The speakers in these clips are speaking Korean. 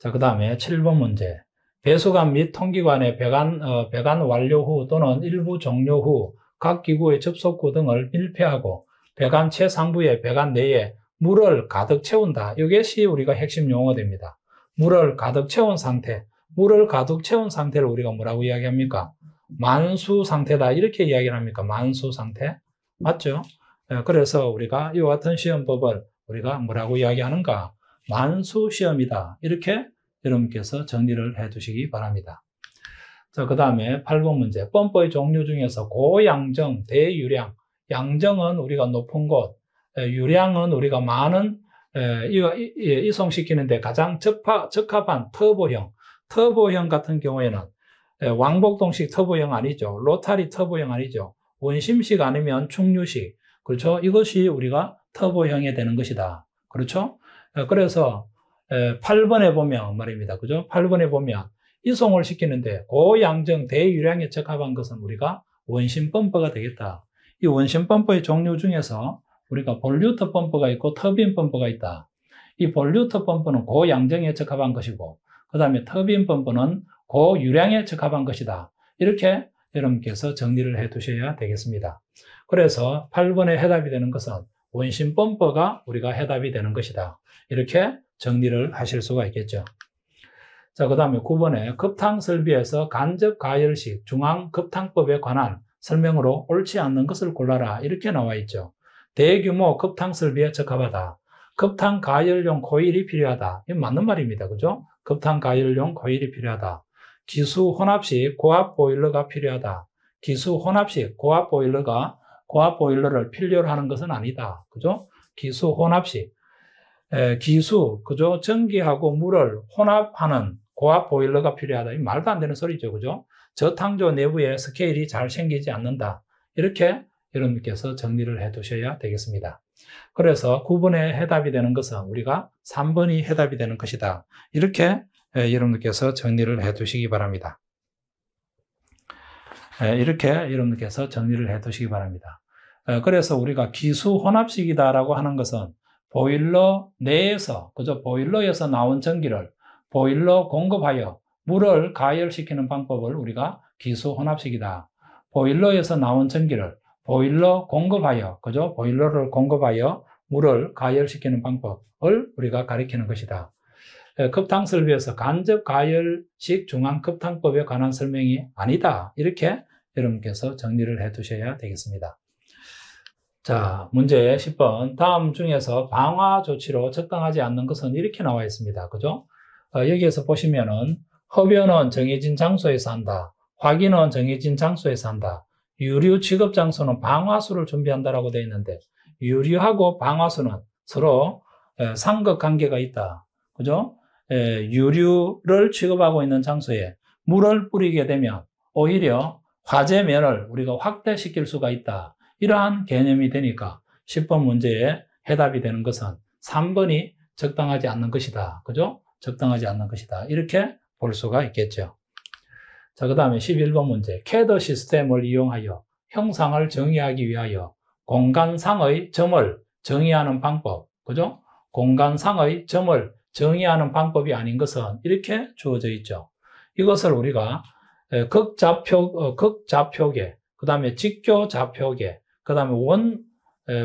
자, 그 다음에 7번 문제. 배수관 및 통기관의 배관, 어, 배관 완료 후 또는 일부 종료 후 각 기구의 접속구 등을 밀폐하고 배관 최상부의 배관 내에 물을 가득 채운다. 이것이 우리가 핵심 용어 됩니다. 물을 가득 채운 상태. 물을 가득 채운 상태를 우리가 뭐라고 이야기합니까? 만수 상태다. 이렇게 이야기를 합니까? 만수 상태. 맞죠? 예, 그래서 우리가 이와 같은 시험법을 우리가 뭐라고 이야기하는가? 만수시험이다. 이렇게 여러분께서 정리를 해 두시기 바랍니다. 자, 그 다음에 8번 문제. 펌퍼의 종류 중에서 고양정, 대유량. 양정은 우리가 높은 곳, 유량은 우리가 많은, 이송시키는데 가장 적합한 터보형. 터보형 같은 경우에는 왕복동식 터보형 아니죠. 로타리 터보형 아니죠. 원심식 아니면 충류식. 그렇죠? 이것이 우리가 터보형이 되는 것이다. 그렇죠? 예, 그래서 8번에 예, 보면 말입니다. 그죠? 8번에 보면 이송을 시키는데 고양정 대유량에 적합한 것은 우리가 원심 펌퍼가 되겠다. 이 원심 펌퍼의 종류 중에서 우리가 볼류터 펌퍼가 있고 터빈 펌퍼가 있다. 이 볼류터 펌퍼는 고양정에 적합한 것이고 그 다음에 터빈 펌퍼는 고유량에 적합한 것이다. 이렇게 여러분께서 정리를 해 두셔야 되겠습니다. 그래서 8번에 해답이 되는 것은 원심 범퍼가 우리가 해답이 되는 것이다. 이렇게 정리를 하실 수가 있겠죠. 자, 그 다음에 9번에 급탕 설비에서 간접 가열식 중앙 급탕법에 관한 설명으로 옳지 않는 것을 골라라. 이렇게 나와 있죠. 대규모 급탕 설비에 적합하다. 급탕 가열용 코일이 필요하다. 이 맞는 말입니다. 그죠? 급탕 가열용 코일이 필요하다. 기수 혼합식 고압 보일러가 필요하다. 기수 혼합식 고압 보일러가 고압 보일러를 필요로 하는 것은 아니다. 그죠? 기수 혼합식. 에, 기수, 그죠? 전기하고 물을 혼합하는 고압 보일러가 필요하다. 이 말도 안 되는 소리죠. 그죠? 저탕조 내부에 스케일이 잘 생기지 않는다. 이렇게 여러분께서 정리를 해 두셔야 되겠습니다. 그래서 9번의 해답이 되는 것은 우리가 3번이 해답이 되는 것이다. 이렇게 여러분께서 정리를 해 두시기 바랍니다. 이렇게 여러분께서 정리를 해 두시기 바랍니다. 그래서 우리가 기수 혼합식이다라고 하는 것은 보일러 내에서, 그저 보일러에서 나온 전기를 보일러 공급하여 물을 가열시키는 방법을 우리가 기수 혼합식이다. 보일러에서 나온 전기를 보일러 공급하여, 그죠? 보일러를 공급하여 물을 가열시키는 방법을 우리가 가리키는 것이다. 예, 급탕설을 위해서 간접 가열식 중앙급탕법에 관한 설명이 아니다. 이렇게 여러분께서 정리를 해 두셔야 되겠습니다. 자, 문제 10번. 다음 중에서 방화 조치로 적당하지 않는 것은 이렇게 나와 있습니다. 그죠? 어, 여기에서 보시면은 흡연은 정해진 장소에서 한다. 확인은 정해진 장소에서 한다. 유류 취급 장소는 방화수를 준비한다라고 되어 있는데 유류하고 방화수는 서로 예, 상극 관계가 있다. 그죠? 예, 유류를 취급하고 있는 장소에 물을 뿌리게 되면 오히려 화재면을 우리가 확대시킬 수가 있다. 이러한 개념이 되니까 10번 문제에 해답이 되는 것은 3번이 적당하지 않는 것이다. 그죠? 적당하지 않는 것이다. 이렇게 볼 수가 있겠죠. 자, 그 다음에 11번 문제. 캐더 시스템을 이용하여 형상을 정의하기 위하여 공간상의 점을 정의하는 방법. 그죠? 공간상의 점을 정의하는 방법이 아닌 것은 이렇게 주어져 있죠. 이것을 우리가 극좌표, 어, 극좌표계, 그 다음에 직교 좌표계, 그 다음에 원,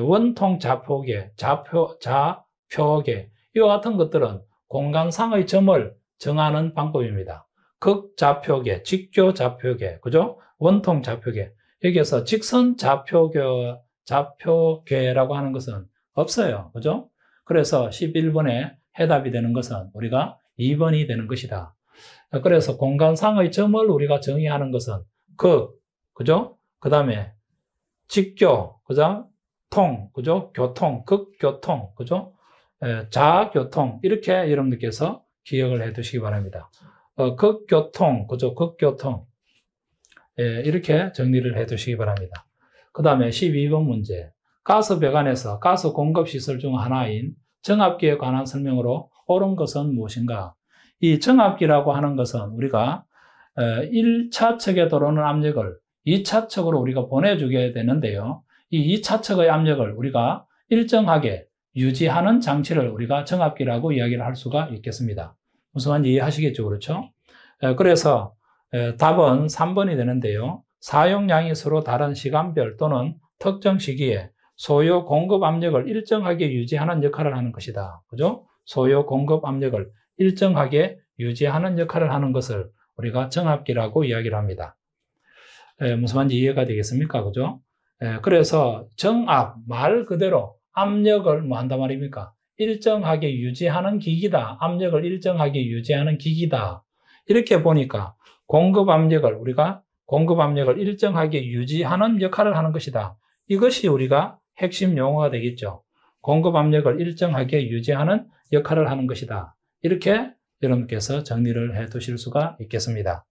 원통 좌표계, 좌표, 좌표계, 이와 같은 것들은 공간상의 점을 정하는 방법입니다. 극좌표계, 직교 좌표계, 그죠? 원통 좌표계. 여기에서 직선 좌표계, 좌표계라고 하는 것은 없어요. 그죠? 그래서 11번에 해답이 되는 것은 우리가 2번이 되는 것이다. 그래서 공간상의 점을 우리가 정의하는 것은 극, 그, 그죠? 그 다음에 직교, 그죠? 통, 그죠? 교통, 극교통, 그죠? 자교통, 이렇게 여러분들께서 기억을 해 두시기 바랍니다. 어, 극교통, 그죠? 극교통. 예, 이렇게 정리를 해 두시기 바랍니다. 그 다음에 12번 문제. 가스 배관에서 가스 공급 시설 중 하나인 정압기에 관한 설명으로 옳은 것은 무엇인가? 이 정압기라고 하는 것은 우리가 1차 어, 측에 들어오는 압력을 2차 측으로 우리가 보내주게 되는데요. 이 2차 측의 압력을 우리가 일정하게 유지하는 장치를 우리가 정압기라고 이야기를 할 수가 있겠습니다. 무슨 말인지 이해하시겠죠? 그렇죠? 어, 그래서 어, 답은 3번이 되는데요. 사용량이 서로 다른 시간별 또는 특정 시기에 소요 공급 압력을 일정하게 유지하는 역할을 하는 것이다. 그죠? 소요 공급 압력을 일정하게 유지하는 역할을 하는 것을 우리가 정압기라고 이야기를 합니다. 에, 무슨 말인지 이해가 되겠습니까? 그죠? 에, 그래서 정압, 말 그대로 압력을 뭐 한단 말입니까? 일정하게 유지하는 기기다. 압력을 일정하게 유지하는 기기다. 이렇게 보니까 공급 압력을 우리가 공급 압력을 일정하게 유지하는 역할을 하는 것이다. 이것이 우리가 핵심 용어가 되겠죠. 공급 압력을 일정하게 유지하는 역할을 하는 것이다. 이렇게 여러분께서 정리를 해 두실 수가 있겠습니다.